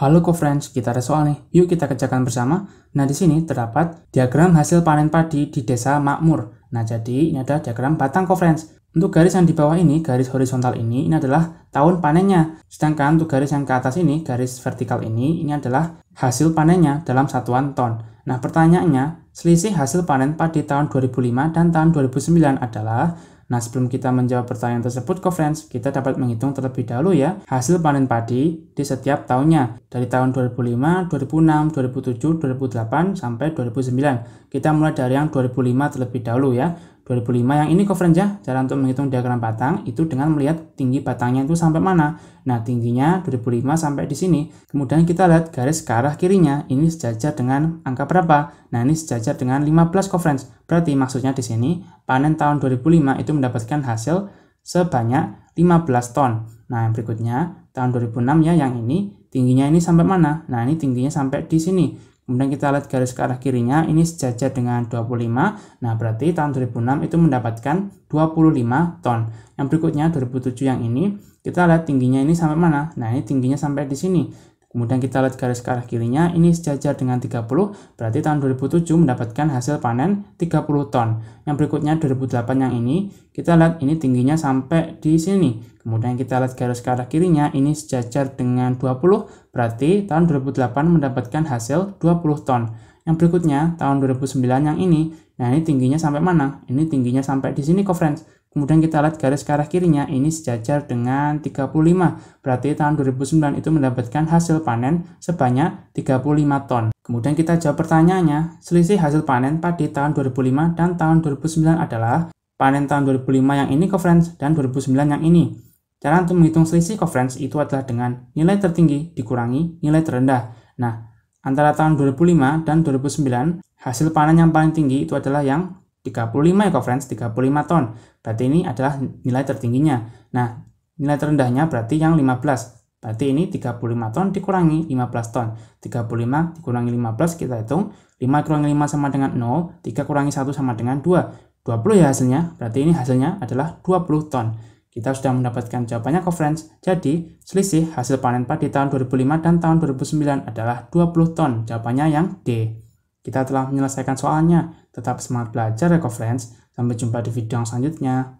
Halo co-friends, kita ada soal nih. Yuk kita kerjakan bersama. Nah, di sini terdapat diagram hasil panen padi di desa Makmur. Nah, jadi ini ada diagram batang co-friends. Untuk garis yang di bawah ini, garis horizontal ini, ini adalah tahun panennya. Sedangkan untuk garis yang ke atas ini, garis vertikal ini, ini adalah hasil panennya dalam satuan ton. Nah, pertanyaannya, selisih hasil panen padi tahun 2005 dan tahun 2009 adalah Nah, sebelum kita menjawab pertanyaan tersebut, co-friends, kita dapat menghitung terlebih dahulu ya hasil panen padi di setiap tahunnya. Dari tahun 2005, 2006, 2007, 2008, sampai 2009. Kita mulai dari yang 2005 terlebih dahulu ya. 2005 yang ini coverage cara untuk menghitung diagram batang itu dengan melihat tinggi batangnya itu sampai mana. Nah, tingginya 2005 sampai di sini. Kemudian kita lihat garis ke arah kirinya, ini sejajar dengan angka berapa? Nah, ini sejajar dengan 15 coverage. Berarti maksudnya di sini panen tahun 2005 itu mendapatkan hasil sebanyak 15 ton. Nah, yang berikutnya tahun 2006 ya yang ini tingginya ini sampai mana? Nah, ini tingginya sampai di sini. Kemudian kita lihat garis ke arah kirinya, ini sejajar dengan 25. Nah, berarti tahun 2006 itu mendapatkan 25 ton. Yang berikutnya 2007 yang ini, kita lihat tingginya ini sampai mana? Nah, ini tingginya sampai di sini. Kemudian kita lihat garis ke arah kirinya, ini sejajar dengan 30, berarti tahun 2007 mendapatkan hasil panen 30 ton. Yang berikutnya 2008 yang ini, kita lihat ini tingginya sampai di sini. Kemudian kita lihat garis ke arah kirinya, ini sejajar dengan 20, berarti tahun 2008 mendapatkan hasil 20 ton. Yang berikutnya, tahun 2009 yang ini, nah ini tingginya sampai mana? Ini tingginya sampai di sini, co-friends. Kemudian kita lihat garis ke arah kirinya ini sejajar dengan 35. Berarti tahun 2009 itu mendapatkan hasil panen sebanyak 35 ton. Kemudian kita jawab pertanyaannya, selisih hasil panen padi tahun 2005 dan tahun 2009 adalah panen tahun 2005 yang ini coverage dan 2009 yang ini. Cara untuk menghitung selisih coverage itu adalah dengan nilai tertinggi dikurangi nilai terendah. Nah, antara tahun 2005 dan 2009, hasil panen yang paling tinggi itu adalah yang 35 ya, friends, 35 ton. Berarti ini adalah nilai tertingginya. Nah, nilai terendahnya berarti yang 15. Berarti ini 35 ton dikurangi 15 ton. 35 dikurangi 15 kita hitung. 5 kurangi 5 sama dengan 0, 3 kurangi 1 sama dengan 2. 20 ya hasilnya, berarti ini hasilnya adalah 20 ton. Kita sudah mendapatkan jawabannya kok friends. Jadi, selisih hasil panen padi tahun 2005 dan tahun 2009 adalah 20 ton. Jawabannya yang D. Kita telah menyelesaikan soalnya, tetap semangat belajar ya, friends. Sampai jumpa di video yang selanjutnya.